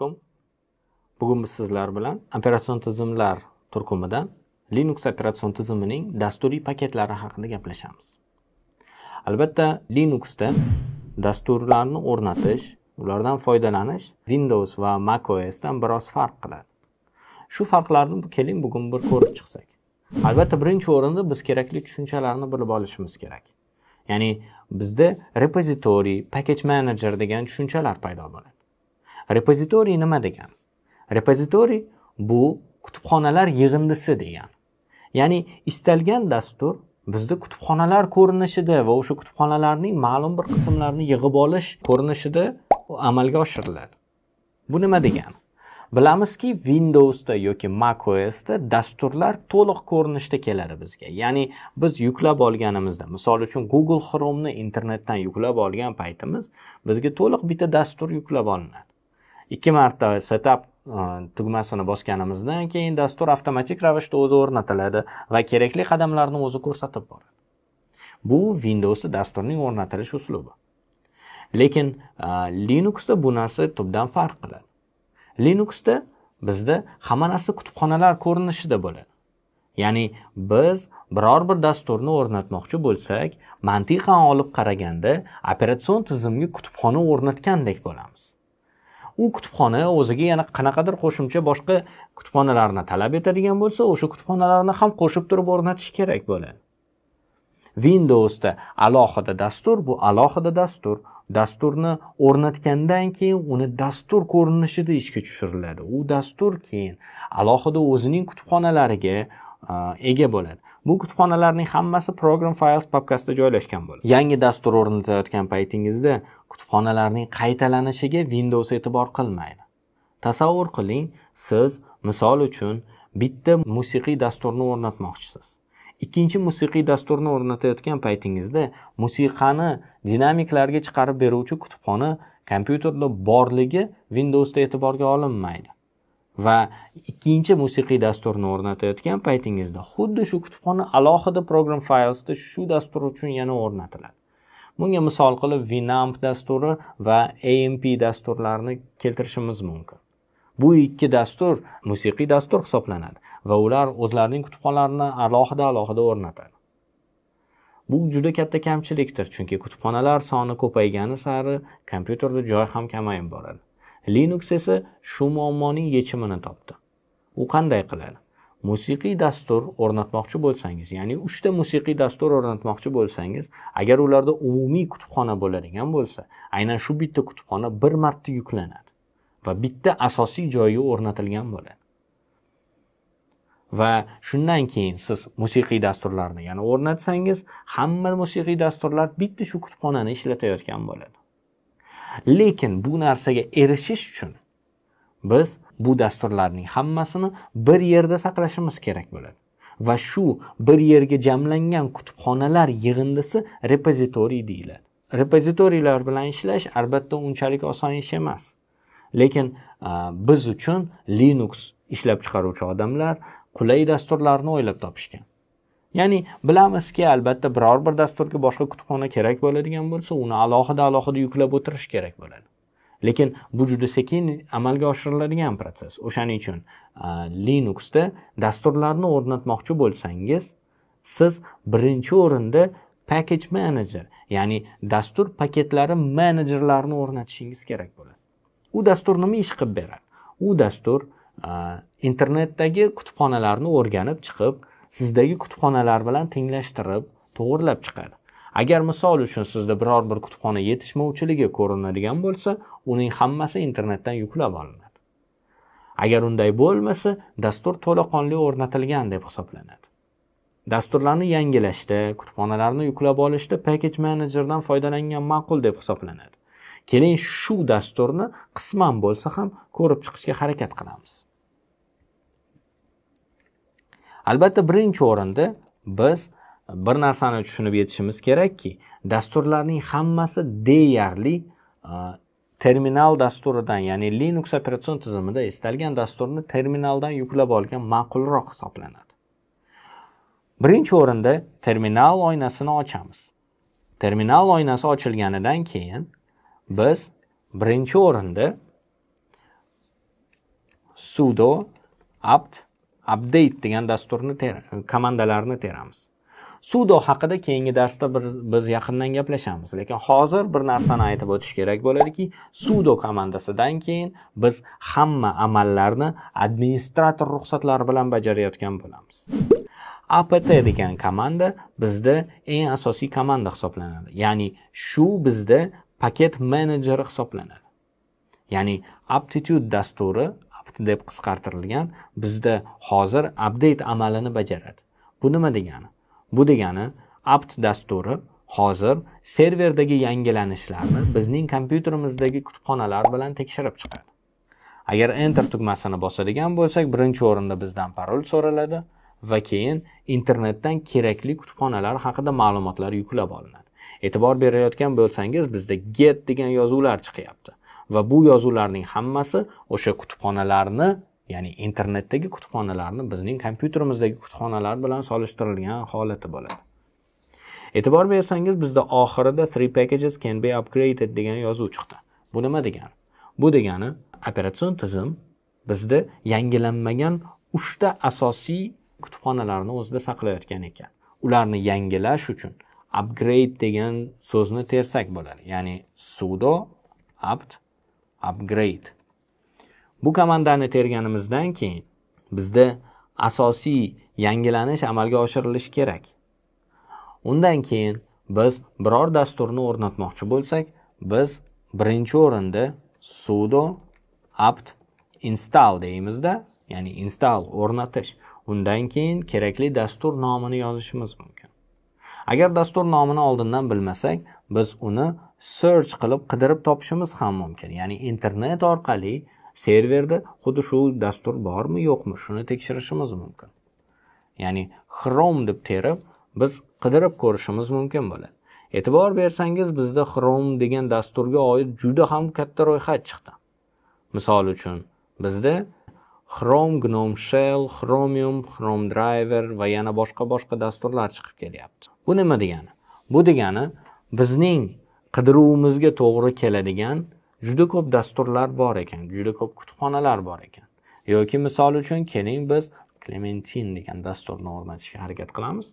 alaykum bugun biz sizlar bilan operatsion tizimlar turkumidan linux operatsion tizimining dasturiy paketlari haqida gaplashamiz albatta linuxda dasturlarni o'rnatish ulardan foydalanish windows va dan biroz farq qiladi shu farqlarni keling bugun bir ko'rib chiqsak albatta birinchi o'rinda biz kerakli tushunchalarni bilib olishimiz kerak ya'ni bizda repozitoriy package manager degan tushunchalar paydo bo'ladi repozitoriy nima degani repozitoriy bu kutubxonalar yig'indisi degani ya'ni istalgan dastur bizda kutubxonalar ko'rinishida va o'sha kutubxonalarning ma'lum bir qismlarini yig'ib olish ko'rinishida amalga oshiriladi bu nima degani bilamizki windowsda yoki macOSda dasturlar to'liq ko'rinishda keladi bizga ya'ni biz yuklab olganimizda misol uchun google chromeni internetdan yuklab olgan paytimiz bizga to'liq bitta dastur yuklab olinadi ikki marta setup e, tugmasini bosganimizdan keyin dastur avtomatik ravishda o'zi o'rnatiladi va kerakli qadamlarni o'zi ko'rsatib boradi bu windowsda dasturning o'rnatilish uslubi lekin e, linuxda bu narsa tubdan farq qiladi linuxda bizda hamma narsa kutubxonalar ko'rinishida bo'ladi ya'ni biz biror bir dasturni o'rnatmoqchi bo'lsak mantiqan olib qaraganda operatsion tizimga kutubxona o'rnatgandek bo'lamiz u kutubxona o'ziga yana qanaqadir qo'shimcha boshqa kutubxonalarni talab etadigan bo'lsa o'sha kutubxonalarni ham qo'shib turib o'rnatish kerak bo'ladi windowsda alohida dastur bu alohida dastur dasturni o'rnatgandan keyin uni dastur ko'rinishida ishga tushiriladi u dastur keyin alohida o'zining kutubxonalariga ega bo'ladi bu kutubxonalarning hammasi program files papkasida joylashgan bo'ladi yangi dastur o'rnatayotgan paytingizda kutubxonalarning qaytalanishiga Windows e'tibor qilmaydi. Tasavvur qiling, siz misol uchun bitta musiqiy dasturni o'rnatmoqchisiz. Ikkinchi musiqiy dasturni o'rnatayotgan paytingizda musiqani dinamiklarga chiqarib beruvchi kutubxona kompyuterda borligi Windowsda e'tiborga olinmaydi. va ikkinchi musiqiy dasturni o'rnatayotgan paytingizda xuddi shu kutubxona alohida program faylsda shu dastur uchun yana o'rnatiladi bunga misol qilib winamp dasturi va amp dasturlarini keltirishimiz mumkin bu ikki dastur musiqiy dastur hisoblanadi va ular o'zlarining kutubxonalarini alohida alohida o'rnatadi bu juda katta kamchilikdir chunki kutubxonalar soni ko'paygani sari kompyuterda joy ham kamayib boradi linux esa shu muammoning yechimini topdi u qanday qiladi musiqiy dastur o'rnatmoqchi bo'lsangiz ya'ni 3 ta musiqiy dastur o'rnatmoqchi bo'lsangiz agar ularda umumiy kutubxona bo'ladigan bo'lsa aynan shu bitta kutubxona bir marta yuklanadi va bitta asosiy joyga o'rnatilgan bo'ladi va shundan keyin siz musiqiy dasturlarni yana o'rnatsangiz hamma musiqiy dasturlar bitta shu kutubxonani ishlatayotgan bo'ladi lekin bu narsaga erishish uchun biz bu dasturlarning hammasini bir yerda saqlashimiz kerak bo'ladi va shu bir yerga jamlangan kutubxonalar yig'indisi repozitoriy deyiladi repozitoriylar bilan ishlash albatta unchalik oson ish emas lekin biz uchun linux ishlab chiqaruvchi odamlar qulay dasturlarni o'ylab topishgan ya'ni bilamizki albatta biror bir dasturga boshqa kutubxona kerak bo'ladigan bo'lsa uni alohida alohida yuklab o'tirish kerak bo'ladi lekin bu juda sekin amalga oshiriladigan protsess o'shaning uchun linuxda dasturlarni o'rnatmoqchi bo'lsangiz siz birinchi o'rinda package manager ya'ni dastur paketlari menejerlarini o'rnatishingiz kerak bo'ladi u dastur nima ish qilib beradi u dastur internetdagi kutubxonalarni o'rganib chiqib sizdagi kutubxonalar bilan tenglashtirib to'g'irlab chiqadi agar misol uchun sizda biror bir kutubxona yetishmovchiligi ko'rinadigan bo'lsa uning hammasi internetdan yuklab olinadi agar unday bo'lmasa dastur to'laqonli o'rnatilgan deb hisoblanadi dasturlarni yangilashda kutubxonalarni yuklab olishda package managerdan foydalangan ma'qul deb hisoblanadi keling shu dasturni qisman bo'lsa ham ko'rib chiqishga harakat qilamiz albatta birinchi o'rinda biz bir narsani tushunib yetishimiz kerakki dasturlarning hammasi deyarli terminal dasturidan ya'ni linux operatsion tizimida istalgan dasturni terminaldan yuklab olgan ma'qulroq hisoblanadi birinchi o'rinda terminal oynasini ochamiz terminal oynasi ochilganidan keyin biz birinchi o'rinda sudo apt update degan dasturni komandalarni teramiz sudo haqida keyingi darsda bir biz yaqindan gaplashamiz lekin hozir bir narsani aytib o'tish kerak bo'ladiki sudo komandasidan keyin biz hamma amallarni administrator ruxsatlari bilan bajarayotgan bo'lamiz apt degan komanda bizda eng asosiy komanda hisoblanadi ya'ni shu bizda paket menejeri hisoblanadi ya'ni aptitude dasturi apt deb qisqartirilgan bizda hozir update amalini bajaradi bu nima degani bu degani apt dasturi hozir serverdagi yangilanishlarni bizning kompyuterimizdagi kutubxonalar bilan tekshirib chiqadi agar enter tugmasini bosadigan bo'lsak birinchi o'rinda bizdan parol so'raladi va keyin internetdan kerakli kutubxonalar haqida ma'lumotlar yuklab olinadi e'tibor berayotgan bo'lsangiz bizda get degan yozuvlar chiqyapti va bu yozuvlarning hammasi o'sha kutubxonalarni ya'ni internetdagi kutubxonalarni bizning kompyuterimizdagi kutubxonalar bilan solishtirilgan holati bo'ladi e'tibor bersangiz bizda oxirida three packages can be upgraded degan yozuv chiqdi bu nima degani bu degani operatsion tizim bizda yangilanmagan uchta asosiy kutubxonalarni o'zida saqlayotgan ekan ularni yangilash uchun upgrade degan so'zni tersak bo'ladi ya'ni sudo apt upgrade bu komandani terganimizdan keyin bizda asosiy yangilanish amalga oshirilishi kerak undan keyin biz biror dasturni o'rnatmoqchi bo'lsak biz birinchi o'rinda sudo apt install deymizda ya'ni install o'rnatish undan keyin kerakli dastur nomini yozishimiz mumkin agar dastur nomini oldindan bilmasak biz uni search qilib qidirib topishimiz ham mumkin ya'ni internet orqali serverda xuddi shu dastur bormi yo'qmi shuni tekshirishimiz mumkin ya'ni chrome deb terib biz qidirib ko'rishimiz mumkin bo'ladi e'tibor bersangiz bizda chrome degan dasturga oid juda ham katta ro'yxat chiqdi misol uchun bizda chrome gnome shell chromium chrome driver va yana boshqa boshqa dasturlar chiqib kelyapti bu nima degani bu degani bizning qidiruvimizga to'g'ri keladigan juda ko'p dasturlar bor ekan juda ko'p kutubxonalar bor ekan yoki misol uchun keling biz klementin degan dasturni o'rnatishga harakat qilamiz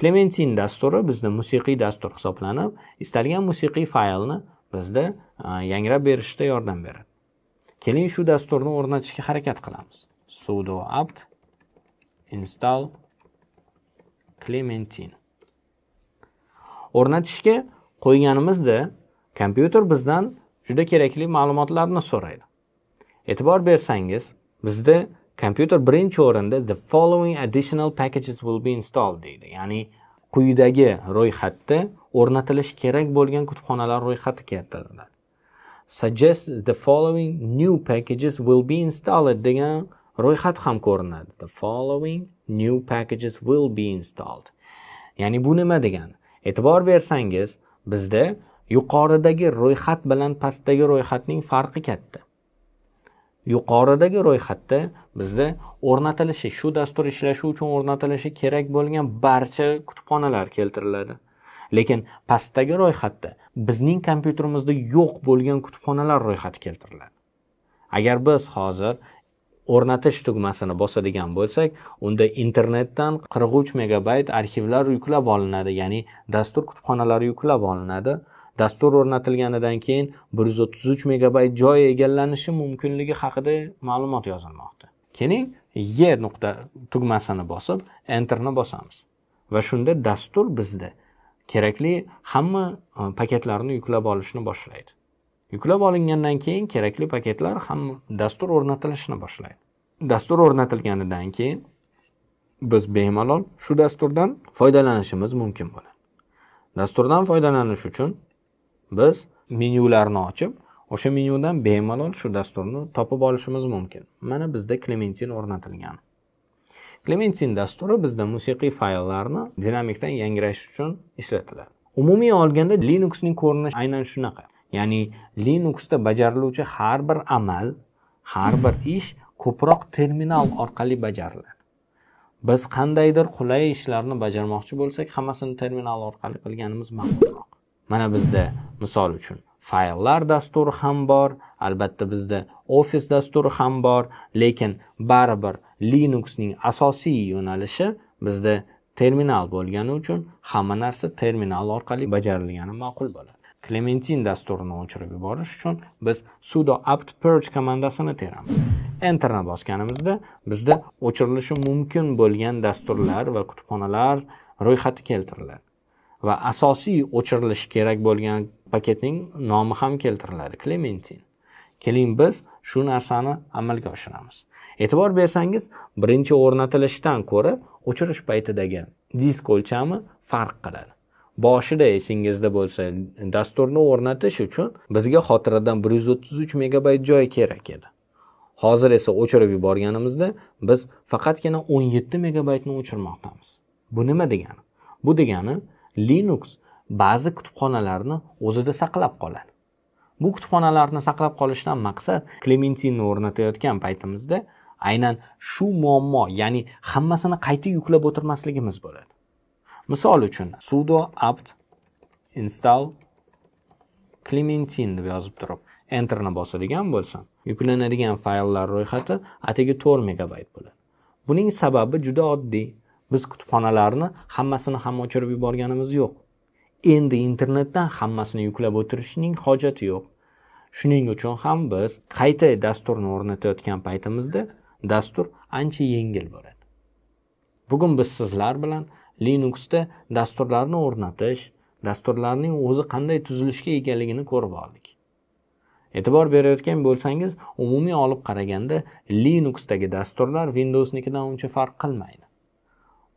klementin dasturi bizda musiqiy dastur hisoblanib istalgan musiqiy faylni bizda yangrab berishda yordam beradi keling shu dasturni o'rnatishga harakat qilamiz sudo apt install klementin o'rnatishga qo'yganimizda kompyuter bizdan juda kerakli ma'lumotlarni so'raydi e'tibor bersangiz bizda kompyuter birinchi o'rinda the following additional packages will be installed deydi ya'ni quyidagi ro'yxatda o'rnatilishi kerak bo'lgan kutubxonalar ro'yxati keltiriladi suggest the following new packages will be installed degan ro'yxat ham ko'rinadi the following new packages will be installed ya'ni bu nima degani e'tibor bersangiz bizda yuqoridagi ro'yxat bilan pastdagi ro'yxatning farqi katta yuqoridagi ro'yxatda bizda o'rnatilishi shu dastur ishlashi uchun o'rnatilishi kerak bo'lgan barcha kutubxonalar keltiriladi lekin pastdagi ro'yxatda bizning kompyuterimizda yo'q bo'lgan kutubxonalar ro'yxati keltiriladi agar biz hozir o'rnatish tugmasini bosadigan bo'lsak unda internetdan 43 megabayt arxivlar yuklab olinadi ya'ni dastur kutubxonalari yuklab olinadi dastur o'rnatilganidan keyin 133 megabayt joy egallanishi mumkinligi haqida ma'lumot yozilmoqda keling y nuqta tugmasini bosib enterni bosamiz va shunda dastur bizda kerakli hamma e, paketlarni yuklab olishni boshlaydi yuklab olingandan keyin kerakli paketlar ham dastur o'rnatilishini boshlaydi dastur o'rnatilganidan keyin biz bemalol shu dasturdan foydalanishimiz mumkin bo'ladi dasturdan foydalanish uchun biz menyularni ochib o'sha menyudan bemalol shu dasturni topib olishimiz mumkin mana bizda klementin o'rnatilgan klementin dasturi bizda musiqiy fayllarni dinamikdan yangrash uchun ishlatiladi umumiy olganda linuxning ko'rinishi aynan shunaqa ya'ni linuxda bajariluvchi har bir amal har bir ish ko'proq terminal orqali bajariladi biz qandaydir qulay ishlarni bajarmoqchi bo'lsak hammasini terminal orqali qilganimiz ma'qulroq mana bizda misol uchun fayllar dasturi ham bor albatta bizda ofis dasturi ham bor lekin baribir linuxning asosiy yo'nalishi bizda terminal bo'lgani uchun hamma narsa terminal orqali bajarilgani ma'qul bo'ladi clementin dasturini o'chirib yuborish uchun biz sudo apt purge komandasini teramiz enterni bosganimizda bizda o'chirilishi mumkin bo'lgan dasturlar va kutubxonalar ro'yxati keltiriladi va asosiy o'chirilishi kerak bo'lgan paketning nomi ham keltiriladi klementin keling biz shu narsani amalga oshiramiz e'tibor bersangiz birinchi o'rnatilishdan ko'ra o'chirish paytidagi disk o'lchami farq qiladi boshida esingizda bo'lsa dasturni o'rnatish uchun bizga xotiradan 133 megabayt joy kerak edi hozir esa o'chirib yuborganimizda biz faqatgina 17 megabaytni o'chirmoqdamiz bu nima degani bu degani Linux ba'zi kutubxonalarni o'zida saqlab qoladi. Bu kutubxonalarni saqlab qolishdan maqsad klementinni o'rnatayotgan paytimizda aynan shu muammo, ya'ni hammasini qayta yuklab o'tirmasligimiz bo'ladi. Misol uchun sudo apt install Clementine deb yozib turib, enterni bosadigan bo'lsam, yuklanadigan fayllar ro'yxati atigi 4 megabayt bo'ladi. Buning sababi juda oddiy. biz kutubxonalarni hammasini ham o'chirib yuborganimiz yo'q endi internetdan hammasini yuklab o'tirishning hojati yo'q shuning uchun ham biz qayta dasturni o'rnatayotgan paytimizda dastur ancha yengil bo'ladi bugun biz sizlar bilan linuxda dasturlarni o'rnatish dasturlarning o'zi qanday tuzilishga egaligini ko'rib oldik e'tibor berayotgan bo'lsangiz umumiy olib qaraganda linuxdagi dasturlar windowsnikidan uncha farq qilmaydi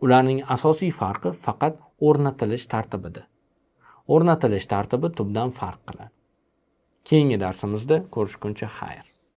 Ularning asosiy farqi faqat o'rnatilish tartibida. O'rnatilish tartibi tubdan farq qiladi. Keyingi darsimizda ko'rishguncha xayr.